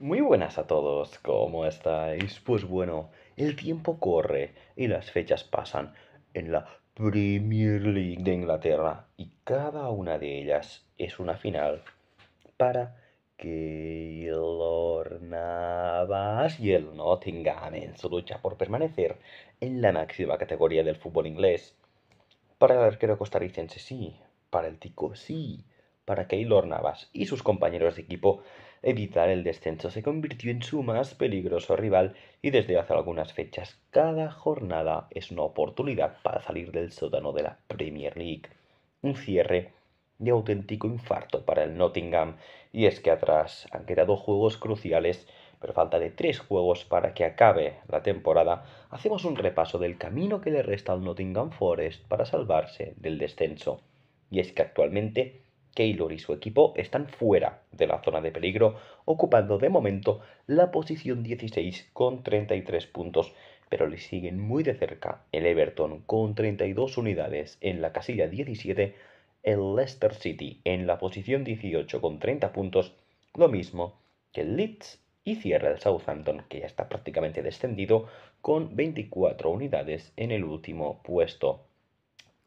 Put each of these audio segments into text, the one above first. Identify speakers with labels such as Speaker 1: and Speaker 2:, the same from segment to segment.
Speaker 1: Muy buenas a todos, ¿cómo estáis? Pues bueno, el tiempo corre y las fechas pasan en la Premier League de Inglaterra y cada una de ellas es una final para el Navas y el Nottingham en su lucha por permanecer en la máxima categoría del fútbol inglés. Para el arquero costarricense sí, para el tico sí, para Keylor Navas y sus compañeros de equipo evitar el descenso. Se convirtió en su más peligroso rival y desde hace algunas fechas cada jornada es una oportunidad para salir del sótano de la Premier League. Un cierre de auténtico infarto para el Nottingham y es que atrás han quedado juegos cruciales pero falta de tres juegos para que acabe la temporada, hacemos un repaso del camino que le resta al Nottingham Forest para salvarse del descenso. Y es que actualmente Taylor y su equipo están fuera de la zona de peligro, ocupando de momento la posición 16 con 33 puntos, pero le siguen muy de cerca el Everton con 32 unidades en la casilla 17, el Leicester City en la posición 18 con 30 puntos, lo mismo que el Leeds y cierra el Southampton, que ya está prácticamente descendido, con 24 unidades en el último puesto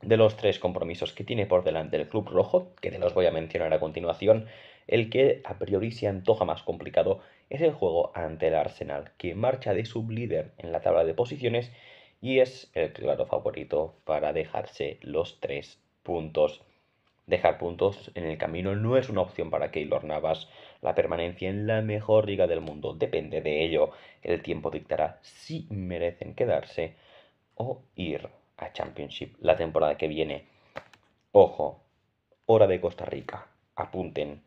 Speaker 1: de los tres compromisos que tiene por delante el Club Rojo, que te los voy a mencionar a continuación, el que a priori se antoja más complicado es el juego ante el Arsenal, que marcha de sublíder en la tabla de posiciones y es el claro favorito para dejarse los tres puntos. Dejar puntos en el camino no es una opción para Keylor Navas. La permanencia en la mejor liga del mundo depende de ello. El tiempo dictará si merecen quedarse o ir. Championship la temporada que viene. Ojo, hora de Costa Rica. Apunten.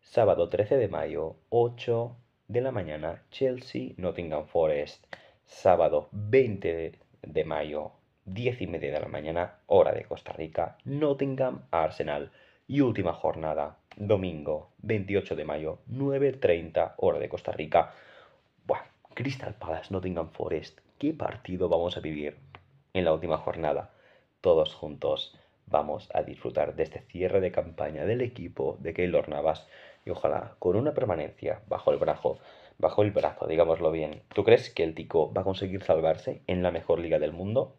Speaker 1: Sábado 13 de mayo, 8 de la mañana, Chelsea, Nottingham Forest. Sábado 20 de mayo, 10 y media de la mañana, hora de Costa Rica, Nottingham, Arsenal. Y última jornada, domingo 28 de mayo, 9.30, hora de Costa Rica. Buah, Crystal Palace, Nottingham Forest. ¿Qué partido vamos a vivir? en la última jornada. Todos juntos vamos a disfrutar de este cierre de campaña del equipo de Keylor Navas y ojalá con una permanencia bajo el brazo, bajo el brazo, digámoslo bien. ¿Tú crees que el Tico va a conseguir salvarse en la mejor liga del mundo?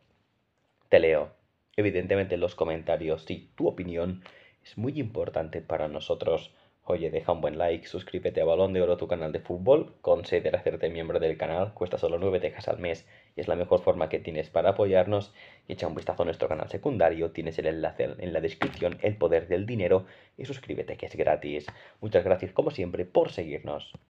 Speaker 1: Te leo. Evidentemente en los comentarios, sí, tu opinión es muy importante para nosotros. Oye, deja un buen like, suscríbete a Balón de Oro, tu canal de fútbol, considera hacerte miembro del canal, cuesta solo 9 tejas al mes y es la mejor forma que tienes para apoyarnos. Echa un vistazo a nuestro canal secundario, tienes el enlace en la descripción, El Poder del Dinero y suscríbete que es gratis. Muchas gracias como siempre por seguirnos.